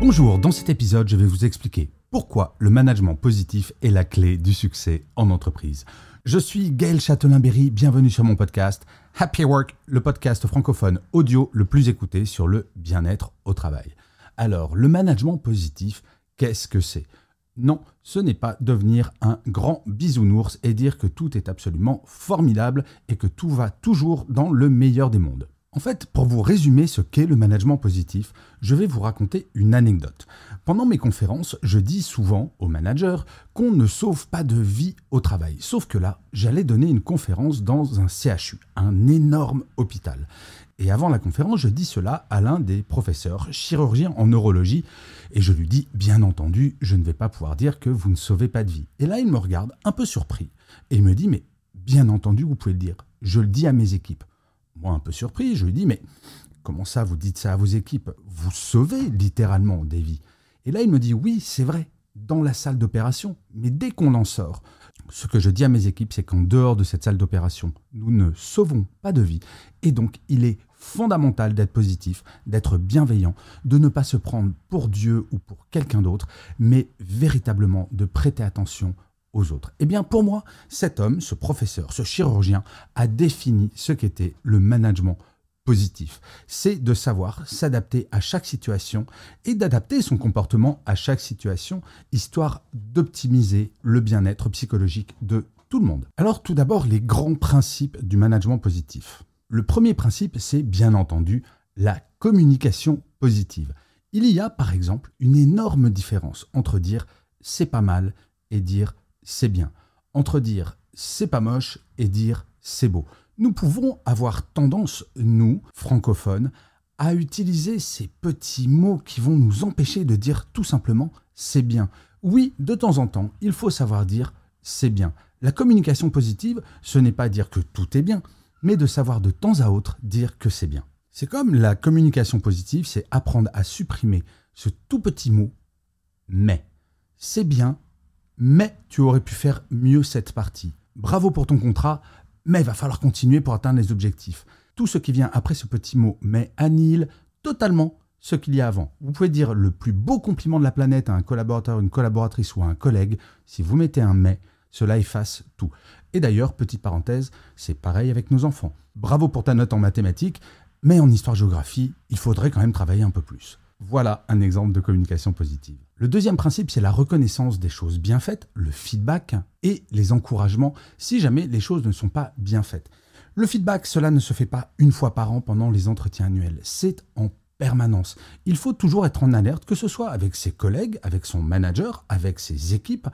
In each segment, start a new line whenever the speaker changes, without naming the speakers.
Bonjour, dans cet épisode, je vais vous expliquer pourquoi le management positif est la clé du succès en entreprise. Je suis Gaël Châtelain-Berry, bienvenue sur mon podcast Happy Work, le podcast francophone audio le plus écouté sur le bien-être au travail. Alors, le management positif, qu'est-ce que c'est Non, ce n'est pas devenir un grand bisounours et dire que tout est absolument formidable et que tout va toujours dans le meilleur des mondes. En fait, pour vous résumer ce qu'est le management positif, je vais vous raconter une anecdote. Pendant mes conférences, je dis souvent aux managers qu'on ne sauve pas de vie au travail. Sauf que là, j'allais donner une conférence dans un CHU, un énorme hôpital. Et avant la conférence, je dis cela à l'un des professeurs, chirurgiens en neurologie, et je lui dis, bien entendu, je ne vais pas pouvoir dire que vous ne sauvez pas de vie. Et là, il me regarde un peu surpris et il me dit, mais bien entendu, vous pouvez le dire. Je le dis à mes équipes moi un peu surpris, je lui dis, mais comment ça, vous dites ça à vos équipes Vous sauvez littéralement des vies. Et là, il me dit, oui, c'est vrai, dans la salle d'opération, mais dès qu'on en sort, ce que je dis à mes équipes, c'est qu'en dehors de cette salle d'opération, nous ne sauvons pas de vie. Et donc, il est fondamental d'être positif, d'être bienveillant, de ne pas se prendre pour Dieu ou pour quelqu'un d'autre, mais véritablement de prêter attention autres. Eh bien, pour moi, cet homme, ce professeur, ce chirurgien, a défini ce qu'était le management positif. C'est de savoir s'adapter à chaque situation et d'adapter son comportement à chaque situation, histoire d'optimiser le bien-être psychologique de tout le monde. Alors tout d'abord, les grands principes du management positif. Le premier principe, c'est bien entendu la communication positive. Il y a par exemple une énorme différence entre dire c'est pas mal et dire c'est bien, entre dire c'est pas moche et dire c'est beau. Nous pouvons avoir tendance, nous, francophones, à utiliser ces petits mots qui vont nous empêcher de dire tout simplement c'est bien. Oui, de temps en temps, il faut savoir dire c'est bien. La communication positive, ce n'est pas dire que tout est bien, mais de savoir de temps à autre dire que c'est bien. C'est comme la communication positive, c'est apprendre à supprimer ce tout petit mot mais. C'est bien, mais tu aurais pu faire mieux cette partie. Bravo pour ton contrat, mais il va falloir continuer pour atteindre les objectifs. Tout ce qui vient après ce petit mot mais annihile totalement ce qu'il y a avant. Vous pouvez dire le plus beau compliment de la planète à un collaborateur, une collaboratrice ou à un collègue. Si vous mettez un mais, cela efface tout. Et d'ailleurs, petite parenthèse, c'est pareil avec nos enfants. Bravo pour ta note en mathématiques, mais en histoire-géographie, il faudrait quand même travailler un peu plus. Voilà un exemple de communication positive. Le deuxième principe, c'est la reconnaissance des choses bien faites, le feedback et les encouragements si jamais les choses ne sont pas bien faites. Le feedback, cela ne se fait pas une fois par an pendant les entretiens annuels, c'est en permanence. Il faut toujours être en alerte, que ce soit avec ses collègues, avec son manager, avec ses équipes,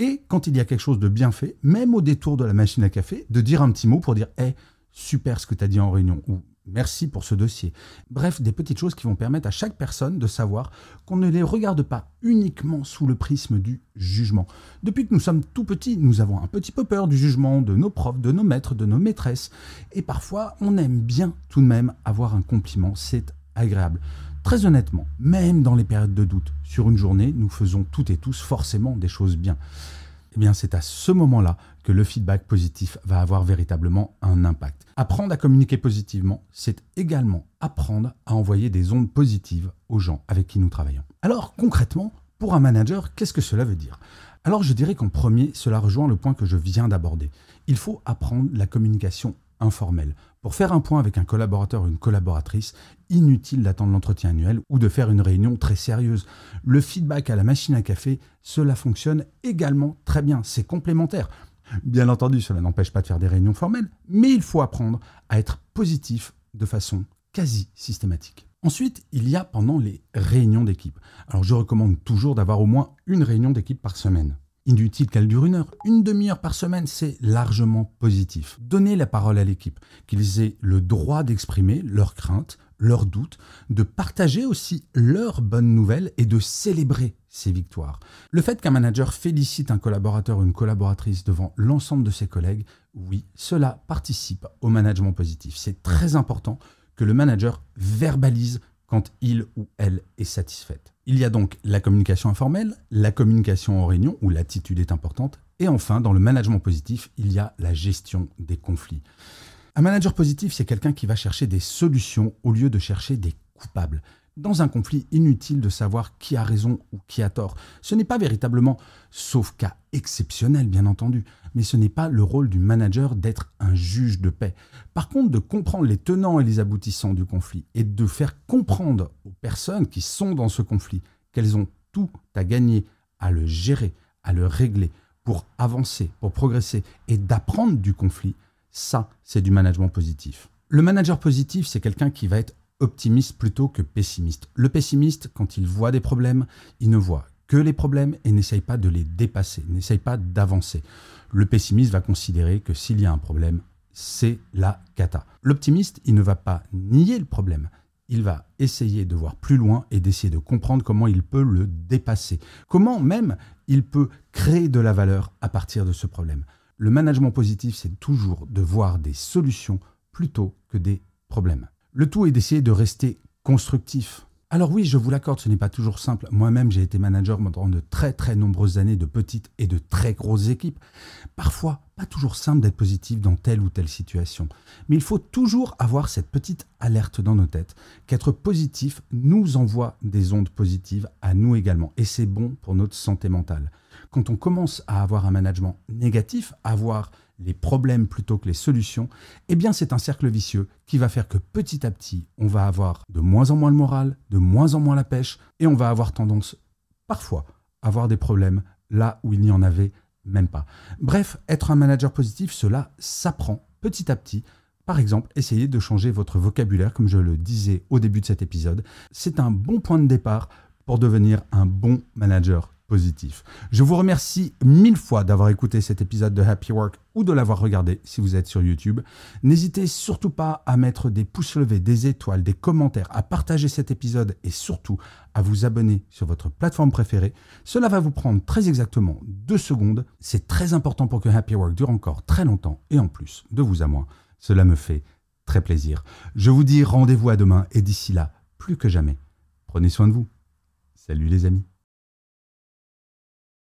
et quand il y a quelque chose de bien fait, même au détour de la machine à café, de dire un petit mot pour dire hey, eh, super ce que tu as dit en réunion » ou Merci pour ce dossier. Bref, des petites choses qui vont permettre à chaque personne de savoir qu'on ne les regarde pas uniquement sous le prisme du jugement. Depuis que nous sommes tout petits, nous avons un petit peu peur du jugement de nos profs, de nos maîtres, de nos maîtresses. Et parfois, on aime bien tout de même avoir un compliment, c'est agréable. Très honnêtement, même dans les périodes de doute, sur une journée, nous faisons toutes et tous forcément des choses bien. Eh c'est à ce moment-là que le feedback positif va avoir véritablement un impact. Apprendre à communiquer positivement, c'est également apprendre à envoyer des ondes positives aux gens avec qui nous travaillons. Alors concrètement, pour un manager, qu'est-ce que cela veut dire alors je dirais qu'en premier, cela rejoint le point que je viens d'aborder. Il faut apprendre la communication informel. Pour faire un point avec un collaborateur ou une collaboratrice, inutile d'attendre l'entretien annuel ou de faire une réunion très sérieuse. Le feedback à la machine à café, cela fonctionne également très bien, c'est complémentaire. Bien entendu, cela n'empêche pas de faire des réunions formelles, mais il faut apprendre à être positif de façon quasi systématique. Ensuite, il y a pendant les réunions d'équipe. Alors je recommande toujours d'avoir au moins une réunion d'équipe par semaine inutile qu'elle dure une heure. Une demi-heure par semaine, c'est largement positif. Donnez la parole à l'équipe, qu'ils aient le droit d'exprimer leurs craintes, leurs doutes, de partager aussi leurs bonnes nouvelles et de célébrer ces victoires. Le fait qu'un manager félicite un collaborateur ou une collaboratrice devant l'ensemble de ses collègues, oui, cela participe au management positif. C'est très important que le manager verbalise quand il ou elle est satisfaite. Il y a donc la communication informelle, la communication en réunion, où l'attitude est importante, et enfin, dans le management positif, il y a la gestion des conflits. Un manager positif, c'est quelqu'un qui va chercher des solutions au lieu de chercher des coupables. Dans un conflit, inutile de savoir qui a raison ou qui a tort. Ce n'est pas véritablement, sauf cas exceptionnel bien entendu, mais ce n'est pas le rôle du manager d'être un juge de paix. Par contre, de comprendre les tenants et les aboutissants du conflit et de faire comprendre aux personnes qui sont dans ce conflit qu'elles ont tout à gagner à le gérer, à le régler, pour avancer, pour progresser et d'apprendre du conflit, ça, c'est du management positif. Le manager positif, c'est quelqu'un qui va être optimiste plutôt que pessimiste. Le pessimiste, quand il voit des problèmes, il ne voit que les problèmes et n'essaye pas de les dépasser, n'essaye pas d'avancer. Le pessimiste va considérer que s'il y a un problème, c'est la cata. L'optimiste, il ne va pas nier le problème, il va essayer de voir plus loin et d'essayer de comprendre comment il peut le dépasser, comment même il peut créer de la valeur à partir de ce problème. Le management positif, c'est toujours de voir des solutions plutôt que des problèmes. Le tout est d'essayer de rester constructif. Alors oui, je vous l'accorde, ce n'est pas toujours simple. Moi-même, j'ai été manager pendant de très très nombreuses années de petites et de très grosses équipes. Parfois, pas toujours simple d'être positif dans telle ou telle situation. Mais il faut toujours avoir cette petite alerte dans nos têtes qu'être positif nous envoie des ondes positives à nous également. Et c'est bon pour notre santé mentale. Quand on commence à avoir un management négatif, avoir les problèmes plutôt que les solutions, eh bien c'est un cercle vicieux qui va faire que petit à petit, on va avoir de moins en moins le moral, de moins en moins la pêche, et on va avoir tendance parfois à avoir des problèmes là où il n'y en avait même pas. Bref, être un manager positif, cela s'apprend petit à petit. Par exemple, essayez de changer votre vocabulaire, comme je le disais au début de cet épisode. C'est un bon point de départ pour devenir un bon manager positif. Je vous remercie mille fois d'avoir écouté cet épisode de Happy Work ou de l'avoir regardé si vous êtes sur YouTube. N'hésitez surtout pas à mettre des pouces levés, des étoiles, des commentaires, à partager cet épisode et surtout à vous abonner sur votre plateforme préférée. Cela va vous prendre très exactement deux secondes. C'est très important pour que Happy Work dure encore très longtemps et en plus, de vous à moi, cela me fait très plaisir. Je vous dis rendez-vous à demain et d'ici là, plus que jamais, prenez soin de vous. Salut les amis.